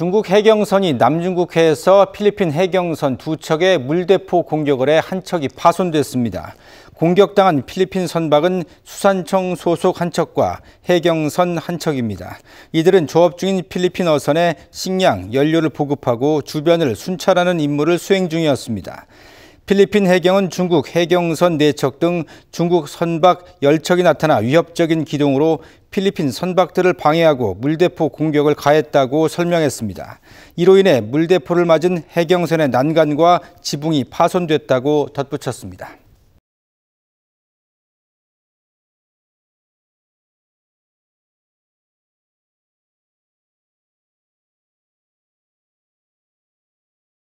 중국 해경선이 남중국해에서 필리핀 해경선 두 척의 물대포 공격을 해 한 척이 파손됐습니다. 공격당한 필리핀 선박은 수산청 소속 한 척과 해경선 한 척입니다. 이들은 조업 중인 필리핀 어선에 식량, 연료를 보급하고 주변을 순찰하는 임무를 수행 중이었습니다. 필리핀 해경은 중국 해경선 내척등 중국 선박 열척이 나타나 위협적인 기동으로 필리핀 선박들을 방해하고 물대포 공격을 가했다고 설명했습니다. 이로 인해 물대포를 맞은 해경선의 난간과 지붕이 파손됐다고 덧붙였습니다.